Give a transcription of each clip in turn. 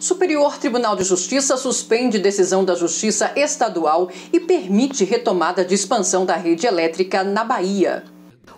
Superior Tribunal de Justiça suspende decisão da Justiça Estadual e permite retomada de expansão da rede elétrica na Bahia.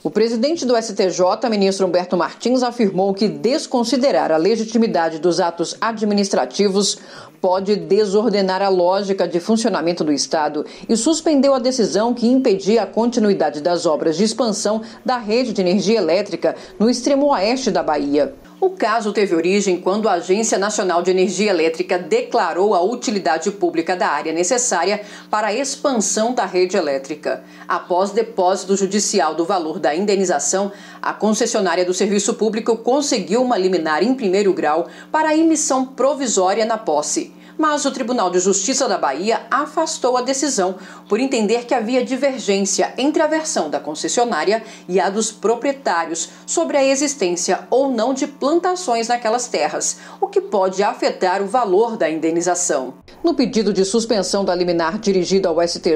O presidente do STJ, ministro Humberto Martins, afirmou que desconsiderar a legitimidade dos atos administrativos pode desordenar a lógica de funcionamento do Estado e suspendeu a decisão que impedia a continuidade das obras de expansão da rede de energia elétrica no extremo oeste da Bahia. O caso teve origem quando a Agência Nacional de Energia Elétrica declarou a utilidade pública da área necessária para a expansão da rede elétrica. Após depósito judicial do valor da indenização, a concessionária do serviço público conseguiu uma liminar em primeiro grau para a emissão provisória na posse mas o Tribunal de Justiça da Bahia afastou a decisão por entender que havia divergência entre a versão da concessionária e a dos proprietários sobre a existência ou não de plantações naquelas terras, o que pode afetar o valor da indenização. No pedido de suspensão da liminar dirigido ao STJ,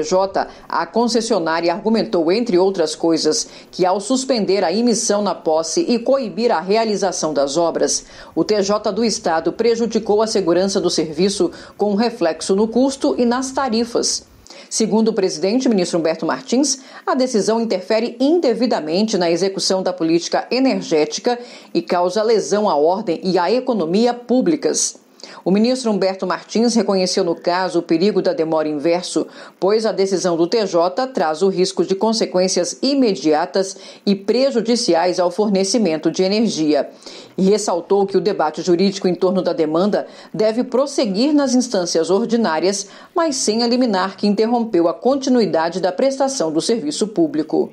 a concessionária argumentou, entre outras coisas, que ao suspender a emissão na posse e coibir a realização das obras, o TJ do Estado prejudicou a segurança do serviço com reflexo no custo e nas tarifas. Segundo o presidente, ministro Humberto Martins, a decisão interfere indevidamente na execução da política energética e causa lesão à ordem e à economia públicas. O ministro Humberto Martins reconheceu no caso o perigo da demora inverso, pois a decisão do TJ traz o risco de consequências imediatas e prejudiciais ao fornecimento de energia. E ressaltou que o debate jurídico em torno da demanda deve prosseguir nas instâncias ordinárias, mas sem eliminar que interrompeu a continuidade da prestação do serviço público.